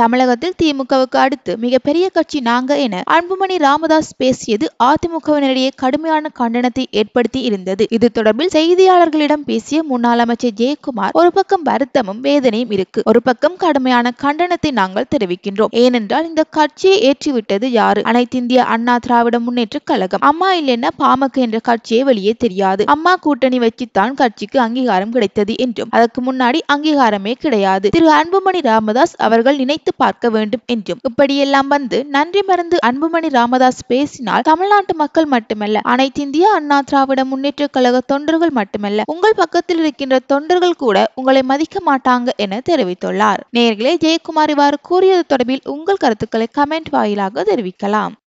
தமிழகத்தில் திமுகவுக்கு அடுத்து மிகப்பெரிய கட்சி நாங்க என அன்புமணி ராமதாஸ் பேசியது அதிமுகவினரிடையே கடுமையான கண்டனத்தை ஏற்படுத்தி இருந்தது இது தொடர்பில் செய்தியாளர்களிடம் பேசிய முன்னாள் அமைச்சர் ஜெயக்குமார் ஒரு பக்கம் வருத்தமும் வேதனையும் இருக்கு ஒரு பக்கம் கடுமையான கண்டனத்தை நாங்கள் தெரிவிக்கின்றோம் ஏனென்றால் இந்த கட்சியை ஏற்றிவிட்டது யாரு அனைத்து இந்திய அண்ணா திராவிட முன்னேற்ற கழகம் அம்மா இல்லைன்னா பாமக என்ற கட்சியை வெளியே தெரியாது அம்மா கூட்டணி வச்சுத்தான் கட்சிக்கு அங்கீகாரம் கிடைத்தது என்றும் அதற்கு முன்னாடி அங்கீகாரமே கிடையாது திரு அன்புமணி ராமதாஸ் அவர்கள் நினைத்த சிந்தித்து பார்க்க வேண்டும் என்றும் இப்படியெல்லாம் வந்து நன்றி மறந்து அன்புமணி ராமதாஸ் பேசினால் தமிழ்நாட்டு மக்கள் மட்டுமல்ல அனைத்து இந்திய அண்ணா திராவிட முன்னேற்ற கழக தொண்டர்கள் மட்டுமல்ல உங்கள் பக்கத்தில் இருக்கின்ற தொண்டர்கள் கூட உங்களை மதிக்க மாட்டாங்க என தெரிவித்துள்ளார் நேர்களே ஜெயக்குமார் இவ்வாறு கூறியது தொடர்பில் உங்கள் கருத்துக்களை கமெண்ட் வாயிலாக தெரிவிக்கலாம்